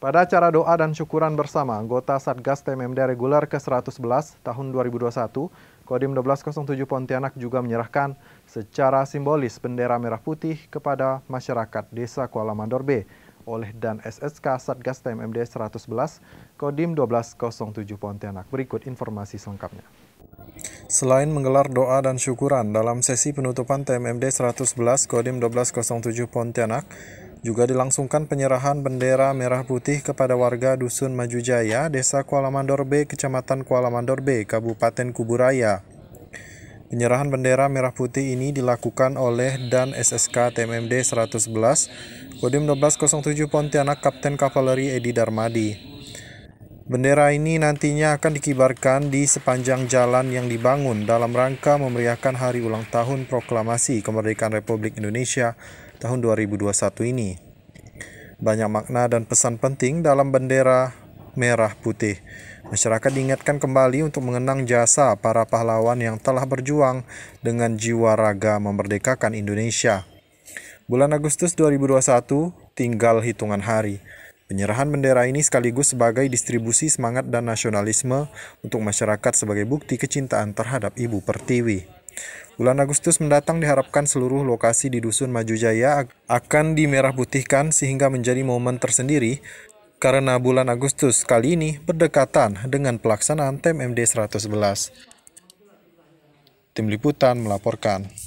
Pada acara doa dan syukuran bersama anggota Satgas TMMD Reguler ke-111 tahun 2021, Kodim 1207 Pontianak juga menyerahkan secara simbolis bendera merah putih kepada masyarakat Desa Kuala Mandor B oleh dan SSK Satgas TMMD 111 Kodim 1207 Pontianak. Berikut informasi selengkapnya. Selain menggelar doa dan syukuran dalam sesi penutupan TMMD 111 Kodim 1207 Pontianak, juga dilangsungkan penyerahan bendera merah putih kepada warga Dusun Maju Jaya, Desa Kuala Mandor B, Kecamatan Kuala Mandor B, Kabupaten Kuburaya. Penyerahan bendera merah putih ini dilakukan oleh Dan SSK TMMD 111, Kodim 1207 Pontianak Kapten Kavaleri Edi Darmadi. Bendera ini nantinya akan dikibarkan di sepanjang jalan yang dibangun dalam rangka memeriahkan hari ulang tahun proklamasi kemerdekaan Republik Indonesia tahun 2021 ini. Banyak makna dan pesan penting dalam bendera merah putih. Masyarakat diingatkan kembali untuk mengenang jasa para pahlawan yang telah berjuang dengan jiwa raga memerdekakan Indonesia. Bulan Agustus 2021 tinggal hitungan hari. Penyerahan bendera ini sekaligus sebagai distribusi semangat dan nasionalisme untuk masyarakat sebagai bukti kecintaan terhadap Ibu Pertiwi. Bulan Agustus mendatang diharapkan seluruh lokasi di Dusun Maju Jaya akan dimerah putihkan sehingga menjadi momen tersendiri karena bulan Agustus kali ini berdekatan dengan pelaksanaan TEM MD 111. Tim Liputan melaporkan.